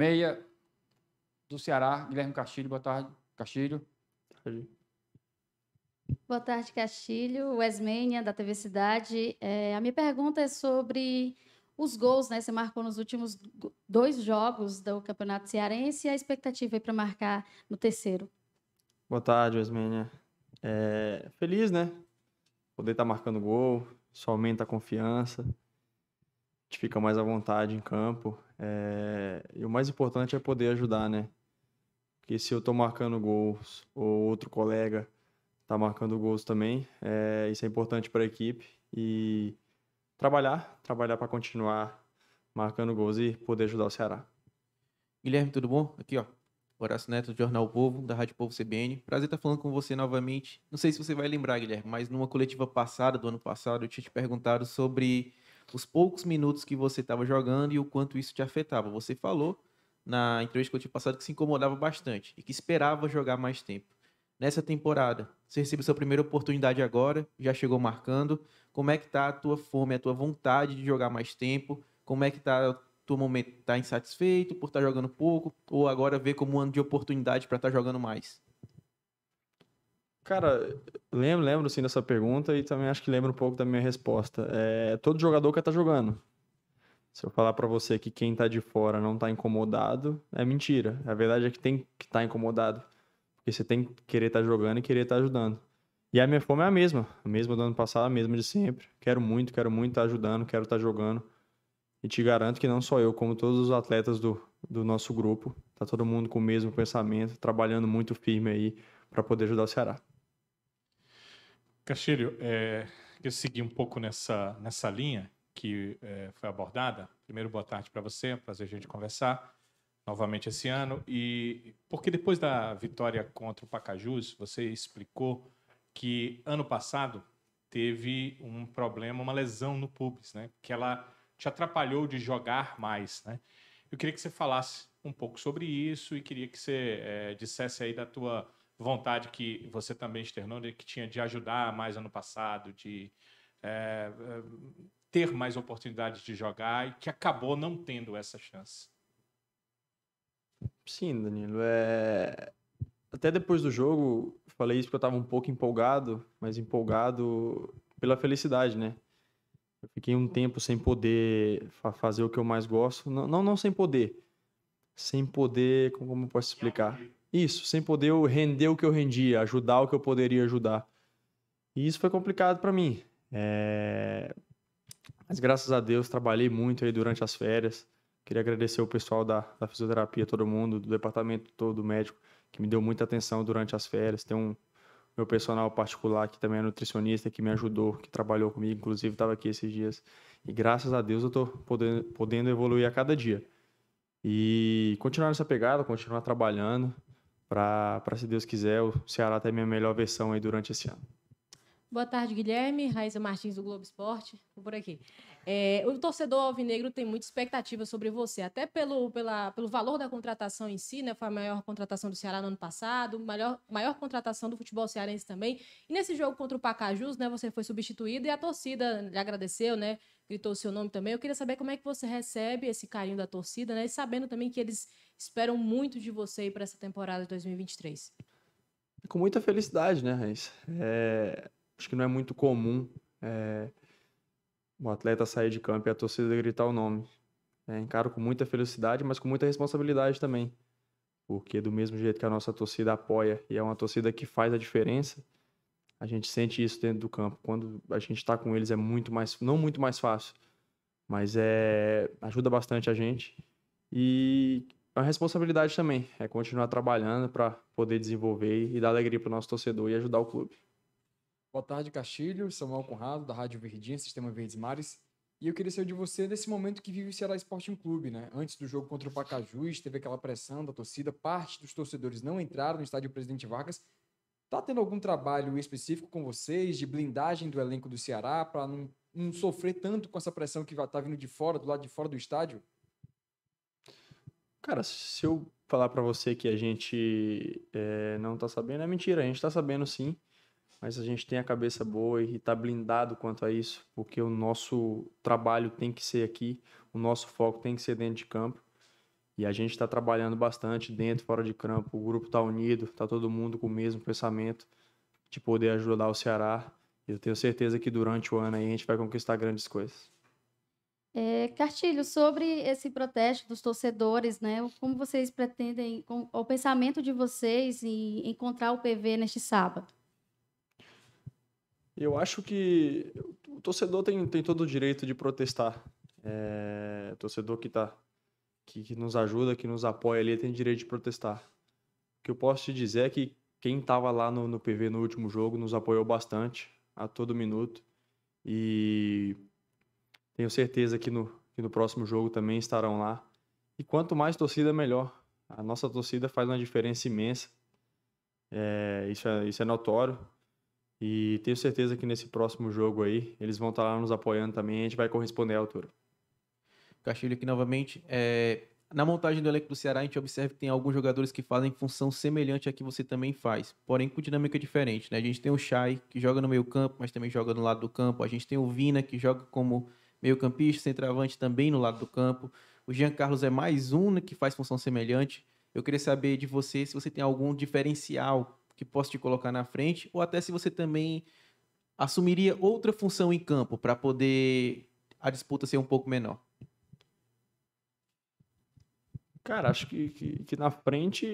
Meia do Ceará, Guilherme Castilho. Boa tarde, Castilho. Boa tarde, Castilho. Wesmenia, da TV Cidade. É, a minha pergunta é sobre os gols, né? Você marcou nos últimos dois jogos do Campeonato Cearense e a expectativa é para marcar no terceiro. Boa tarde, Wesmenia. É, feliz, né? Poder estar tá marcando gol, isso aumenta a confiança fica mais à vontade em campo. É... E o mais importante é poder ajudar, né? Porque se eu estou marcando gols ou outro colega está marcando gols também, é... isso é importante para a equipe. E trabalhar, trabalhar para continuar marcando gols e poder ajudar o Ceará. Guilherme, tudo bom? Aqui, ó. Horácio Neto, do Jornal Povo, da Rádio Povo CBN. Prazer estar tá falando com você novamente. Não sei se você vai lembrar, Guilherme, mas numa coletiva passada, do ano passado, eu tinha te perguntado sobre os poucos minutos que você estava jogando e o quanto isso te afetava. Você falou na entrevista que eu tinha passado que se incomodava bastante e que esperava jogar mais tempo. Nessa temporada, você recebeu sua primeira oportunidade agora, já chegou marcando. Como é que tá a tua fome, a tua vontade de jogar mais tempo? Como é que tá o teu momento? Tá insatisfeito por estar tá jogando pouco ou agora vê como um ano de oportunidade para estar tá jogando mais? Cara, lembro, lembro sim dessa pergunta e também acho que lembro um pouco da minha resposta. É, todo jogador que tá jogando. Se eu falar para você que quem tá de fora não tá incomodado, é mentira. A verdade é que tem que estar tá incomodado. Porque você tem que querer estar tá jogando e querer estar tá ajudando. E a minha fome é a mesma. A mesma do ano passado, a mesma de sempre. Quero muito, quero muito estar tá ajudando, quero estar tá jogando. E te garanto que não só eu, como todos os atletas do, do nosso grupo, tá todo mundo com o mesmo pensamento, trabalhando muito firme aí para poder ajudar o Ceará. Castilho, é, queria seguir um pouco nessa, nessa linha que é, foi abordada. Primeiro, boa tarde para você, prazer a gente conversar novamente esse ano. E porque depois da vitória contra o Pacajus, você explicou que ano passado teve um problema, uma lesão no pubis, né? Que ela te atrapalhou de jogar mais, né? Eu queria que você falasse um pouco sobre isso e queria que você é, dissesse aí da tua vontade que você também externou, de, que tinha de ajudar mais ano passado, de é, é, ter mais oportunidades de jogar e que acabou não tendo essa chance. Sim, Danilo. É... Até depois do jogo, falei isso porque eu estava um pouco empolgado, mas empolgado pela felicidade, né? Eu fiquei um tempo sem poder fa fazer o que eu mais gosto. Não, não, não sem poder. Sem poder, como eu posso explicar? Isso, sem poder render o que eu rendia, ajudar o que eu poderia ajudar. E isso foi complicado para mim. É... Mas graças a Deus trabalhei muito aí durante as férias. Queria agradecer o pessoal da, da fisioterapia, todo mundo, do departamento todo médico, que me deu muita atenção durante as férias. Tem um meu personal particular, que também é nutricionista, que me ajudou, que trabalhou comigo, inclusive estava aqui esses dias. E graças a Deus eu estou podendo, podendo evoluir a cada dia. E continuar nessa pegada, continuar trabalhando, para, se Deus quiser, o Ceará ter tá a minha melhor versão aí durante esse ano. Boa tarde, Guilherme. Raíssa Martins, do Globo Esporte. Vou por aqui. É, o torcedor alvinegro tem muita expectativa sobre você, até pelo, pela, pelo valor da contratação em si, né? Foi a maior contratação do Ceará no ano passado, maior, maior contratação do futebol cearense também. E nesse jogo contra o Pacajus, né? Você foi substituído e a torcida lhe agradeceu, né? Gritou o seu nome também. Eu queria saber como é que você recebe esse carinho da torcida, né? E sabendo também que eles esperam muito de você para essa temporada de 2023. Com muita felicidade, né, Raíssa? É Acho que não é muito comum é, o atleta sair de campo e a torcida gritar o nome. É, encaro com muita felicidade, mas com muita responsabilidade também. Porque do mesmo jeito que a nossa torcida apoia e é uma torcida que faz a diferença, a gente sente isso dentro do campo. Quando a gente está com eles é muito mais, não muito mais fácil, mas é ajuda bastante a gente. E a responsabilidade também é continuar trabalhando para poder desenvolver e dar alegria para o nosso torcedor e ajudar o clube. Boa tarde, Castilho, Samuel Conrado, da Rádio Verdinha, Sistema Verdes Mares. E eu queria saber de você nesse momento que vive o Ceará Sporting Clube, né? Antes do jogo contra o Pacajus, teve aquela pressão da torcida, parte dos torcedores não entraram no estádio Presidente Vargas. Tá tendo algum trabalho específico com vocês de blindagem do elenco do Ceará para não, não, sofrer tanto com essa pressão que tá vindo de fora, do lado de fora do estádio? Cara, se eu falar para você que a gente é, não tá sabendo, é mentira. A gente tá sabendo sim mas a gente tem a cabeça boa e está blindado quanto a isso, porque o nosso trabalho tem que ser aqui, o nosso foco tem que ser dentro de campo. E a gente está trabalhando bastante dentro, fora de campo. O grupo está unido, está todo mundo com o mesmo pensamento de poder ajudar o Ceará. Eu tenho certeza que durante o ano a gente vai conquistar grandes coisas. É, Cartilho, sobre esse protesto dos torcedores, né? Como vocês pretendem, com, o pensamento de vocês em encontrar o PV neste sábado? Eu acho que o torcedor tem, tem todo o direito de protestar. É, torcedor que, tá, que, que nos ajuda, que nos apoia ali, tem direito de protestar. O que eu posso te dizer é que quem estava lá no, no PV no último jogo nos apoiou bastante, a todo minuto. E tenho certeza que no, que no próximo jogo também estarão lá. E quanto mais torcida, melhor. A nossa torcida faz uma diferença imensa. É, isso, é, isso é notório. E tenho certeza que nesse próximo jogo aí, eles vão estar tá lá nos apoiando também a gente vai corresponder à altura. Castilho aqui novamente. É, na montagem do elenco do Ceará, a gente observa que tem alguns jogadores que fazem função semelhante à que você também faz, porém com dinâmica diferente. Né? A gente tem o Chay, que joga no meio campo, mas também joga no lado do campo. A gente tem o Vina, que joga como meio campista, centroavante também no lado do campo. O Jean Carlos é mais um né, que faz função semelhante. Eu queria saber de você se você tem algum diferencial que possa te colocar na frente, ou até se você também assumiria outra função em campo para poder a disputa ser um pouco menor? Cara, acho que, que, que na frente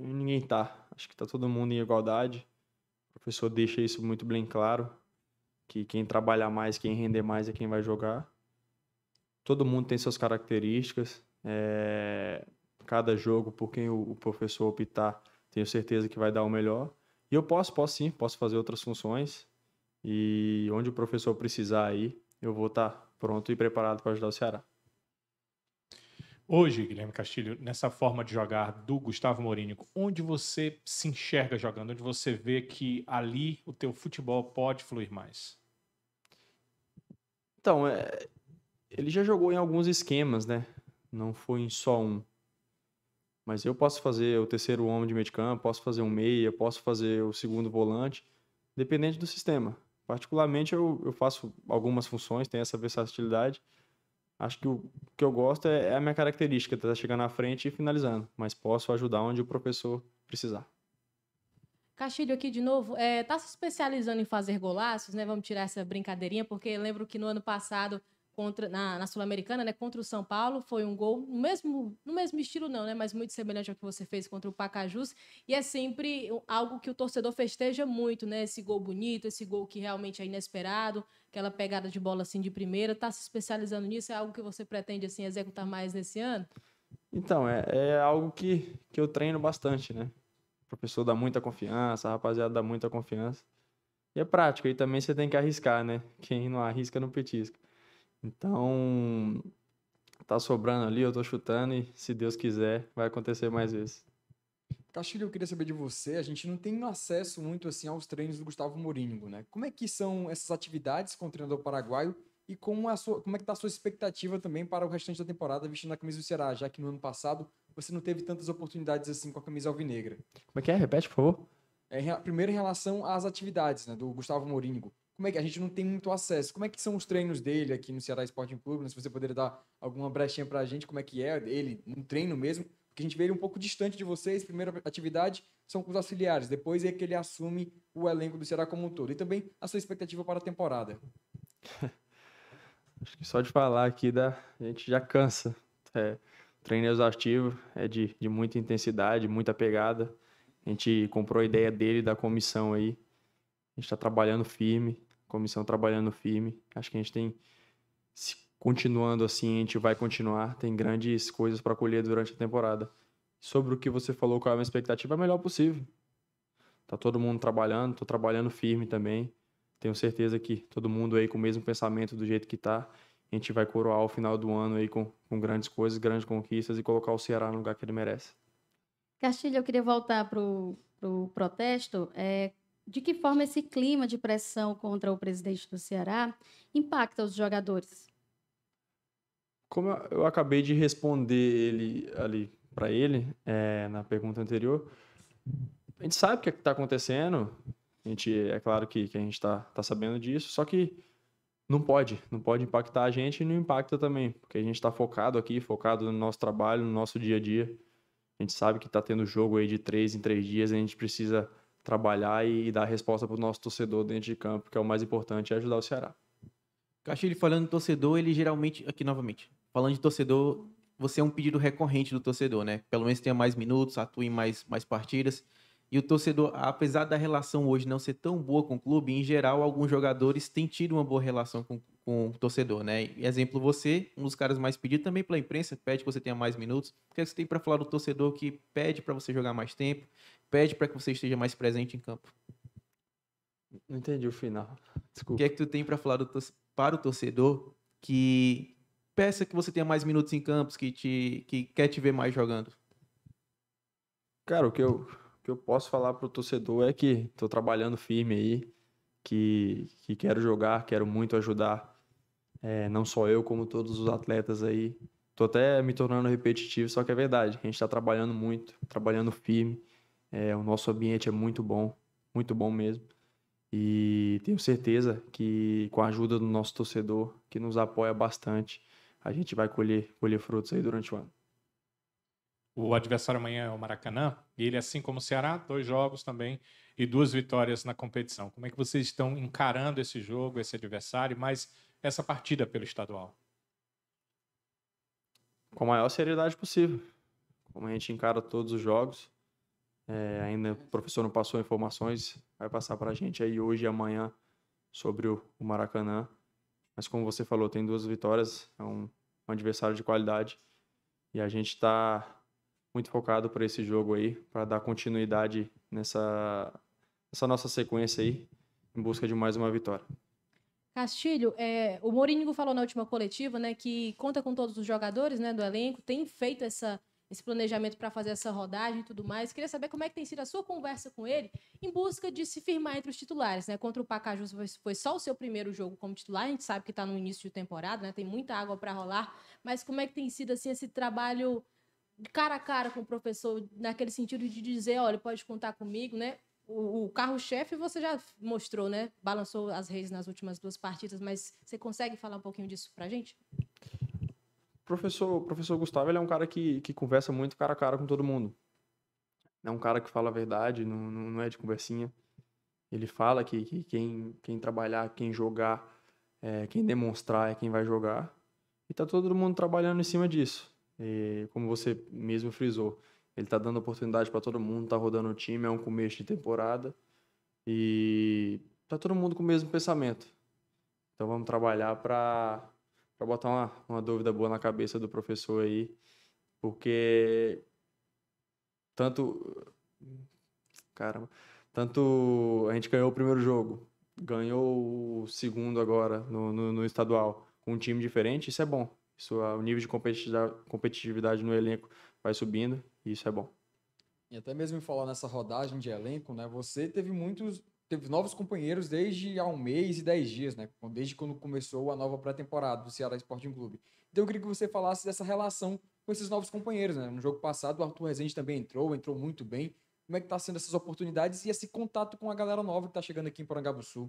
ninguém tá. Acho que tá todo mundo em igualdade. O professor deixa isso muito bem claro. Que quem trabalha mais, quem render mais é quem vai jogar. Todo mundo tem suas características. É... Cada jogo, por quem o professor optar, tenho certeza que vai dar o melhor. E eu posso, posso sim, posso fazer outras funções. E onde o professor precisar aí, eu vou estar tá pronto e preparado para ajudar o Ceará. Hoje, Guilherme Castilho, nessa forma de jogar do Gustavo Mourinho, onde você se enxerga jogando? Onde você vê que ali o teu futebol pode fluir mais? Então, é... ele já jogou em alguns esquemas, né? Não foi em só um. Mas eu posso fazer o terceiro homem de meio de campo, posso fazer um meia, posso fazer o segundo volante, dependente do sistema. Particularmente, eu, eu faço algumas funções, tenho essa versatilidade. Acho que o que eu gosto é, é a minha característica, tá chegando na frente e finalizando. Mas posso ajudar onde o professor precisar. Castilho aqui de novo, é, tá se especializando em fazer golaços, né? Vamos tirar essa brincadeirinha, porque lembro que no ano passado contra na, na Sul-Americana, né, contra o São Paulo, foi um gol no mesmo, no mesmo estilo não, né, mas muito semelhante ao que você fez contra o Pacajus, e é sempre algo que o torcedor festeja muito, né, esse gol bonito, esse gol que realmente é inesperado, aquela pegada de bola assim de primeira, tá se especializando nisso, é algo que você pretende assim executar mais nesse ano? Então, é, é algo que, que eu treino bastante, né? O professor dá muita confiança, a rapaziada dá muita confiança. E é prático, e também você tem que arriscar, né? Quem não arrisca não petisca. Então, tá sobrando ali, eu tô chutando e se Deus quiser, vai acontecer mais vezes. Castilho, eu queria saber de você. A gente não tem acesso muito assim aos treinos do Gustavo Mourinho, né? Como é que são essas atividades com o treinador paraguaio e como, a sua, como é que está a sua expectativa também para o restante da temporada vestindo a camisa do Ceará, já que no ano passado você não teve tantas oportunidades assim com a camisa alvinegra. Como é que é? Repete, por favor. É, primeiro em relação às atividades né, do Gustavo Mourinho como é que a gente não tem muito acesso? Como é que são os treinos dele aqui no Ceará Sporting Clube? Se você poderia dar alguma brechinha para a gente, como é que é ele no um treino mesmo? Porque a gente vê ele um pouco distante de vocês. Primeira atividade são com os auxiliares, depois é que ele assume o elenco do Ceará como um todo. E também a sua expectativa para a temporada. Acho que só de falar aqui da a gente já cansa. É, treino exaustivo, é de, de muita intensidade, muita pegada. A gente comprou a ideia dele da comissão aí. A gente está trabalhando firme, comissão trabalhando firme. Acho que a gente tem, continuando assim, a gente vai continuar. Tem grandes coisas para colher durante a temporada. Sobre o que você falou, qual é a minha expectativa? É a melhor possível. Tá todo mundo trabalhando, tô trabalhando firme também. Tenho certeza que todo mundo aí com o mesmo pensamento do jeito que tá. A gente vai coroar o final do ano aí com, com grandes coisas, grandes conquistas e colocar o Ceará no lugar que ele merece. Castilho, eu queria voltar pro, pro protesto. É, de que forma esse clima de pressão contra o presidente do Ceará impacta os jogadores? Como eu acabei de responder ele ali para ele é, na pergunta anterior, a gente sabe o que é está acontecendo. A gente é claro que, que a gente está tá sabendo disso, só que não pode, não pode impactar a gente e não impacta também, porque a gente está focado aqui, focado no nosso trabalho, no nosso dia a dia. A gente sabe que está tendo jogo aí de três em três dias, a gente precisa trabalhar e, dar resposta para o nosso torcedor dentro de campo, que é o mais importante, é ajudar o Ceará. Castilho, falando de torcedor, ele geralmente, aqui novamente, falando de torcedor, você é um pedido recorrente do torcedor, né? Pelo menos tenha mais minutos, atue em mais, mais partidas. E o torcedor, apesar da relação hoje não ser tão boa com o clube, em geral, alguns jogadores têm tido uma boa relação com, com o torcedor, né? exemplo, você, um dos caras mais pedidos também pela imprensa, pede que você tenha mais minutos. O que, é que você tem para falar do torcedor que pede para você jogar mais tempo, pede para que você esteja mais presente em campo? Não entendi o final. Desculpa. O que é que tu tem para falar do, para o torcedor que peça que você tenha mais minutos em campos, que, te, que quer te ver mais jogando? Cara, o que eu que eu posso falar para o torcedor é que estou trabalhando firme aí, que, que quero jogar, quero muito ajudar, é, não só eu, como todos os atletas aí. Estou até me tornando repetitivo, só que é verdade, a gente está trabalhando muito, trabalhando firme, é, o nosso ambiente é muito bom, muito bom mesmo. E tenho certeza que com a ajuda do nosso torcedor, que nos apoia bastante, a gente vai colher, colher frutos aí durante o ano. O adversário amanhã é o Maracanã, e ele, assim como o Ceará, dois jogos também e duas vitórias na competição. Como é que vocês estão encarando esse jogo, esse adversário, mas essa partida pelo estadual? Com a maior seriedade possível. Como a gente encara todos os jogos, é, ainda o professor não passou informações, vai passar para a gente aí hoje e amanhã sobre o, o, Maracanã. Mas como você falou, tem duas vitórias, é um, um adversário de qualidade e a gente está muito focado para esse jogo aí, para dar continuidade nessa, nessa nossa sequência aí, em busca de mais uma vitória. Castilho, é, o Mourinho falou na última coletiva, né, que conta com todos os jogadores, né, do elenco, tem feito essa esse planejamento para fazer essa rodagem e tudo mais. Queria saber como é que tem sido a sua conversa com ele em busca de se firmar entre os titulares, né? Contra o Pacajus foi só o seu primeiro jogo como titular, a gente sabe que está no início de temporada, né? Tem muita água para rolar, mas como é que tem sido assim esse trabalho cara a cara com o professor, naquele sentido de dizer, olha, pode contar comigo, né? O, o carro-chefe você já mostrou, né? Balançou as redes nas últimas duas partidas, mas você consegue falar um pouquinho disso pra gente? Professor, professor Gustavo, ele é um cara que, que conversa muito cara a cara com todo mundo. É um cara que fala a verdade, não, não, não é de conversinha. Ele fala que, que quem, quem trabalhar, quem jogar, é, quem demonstrar é quem vai jogar. E tá todo mundo trabalhando em cima disso. E, como você mesmo frisou, ele está dando oportunidade para todo mundo, está rodando o time, é um começo de temporada e tá todo mundo com o mesmo pensamento. Então vamos trabalhar para botar uma, uma dúvida boa na cabeça do professor aí, porque tanto caramba, tanto a gente ganhou o primeiro jogo, ganhou o segundo agora no, no, no estadual com um time diferente, isso é bom. Isso, ah, o nível de competitividade no elenco vai subindo e isso é bom. E até mesmo falar nessa rodagem de elenco, né? Você teve muitos, teve novos companheiros desde há um mês e dez dias, né? Desde quando começou a nova pré-temporada do Ceará Sporting Clube. Então eu queria que você falasse dessa relação com esses novos companheiros, né? No jogo passado o Arthur Rezende também entrou, entrou muito bem. Como é que tá sendo essas oportunidades e esse contato com a galera nova que está chegando aqui em Porangabuçu?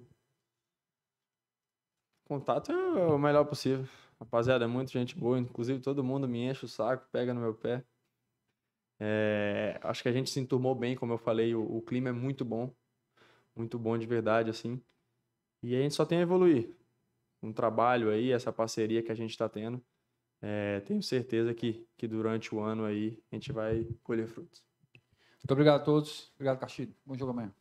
Contato é o melhor possível. Rapaziada, é muita gente boa. Inclusive, todo mundo me enche o saco, pega no meu pé. É, acho que a gente se enturmou bem, como eu falei. O, o, clima é muito bom. Muito bom de verdade, assim. E a gente só tem a evoluir. Um trabalho aí, essa parceria que a gente está tendo. É, tenho certeza que, que durante o ano aí a gente vai colher frutos. Muito obrigado a todos. Obrigado, Castilho. Bom jogo amanhã.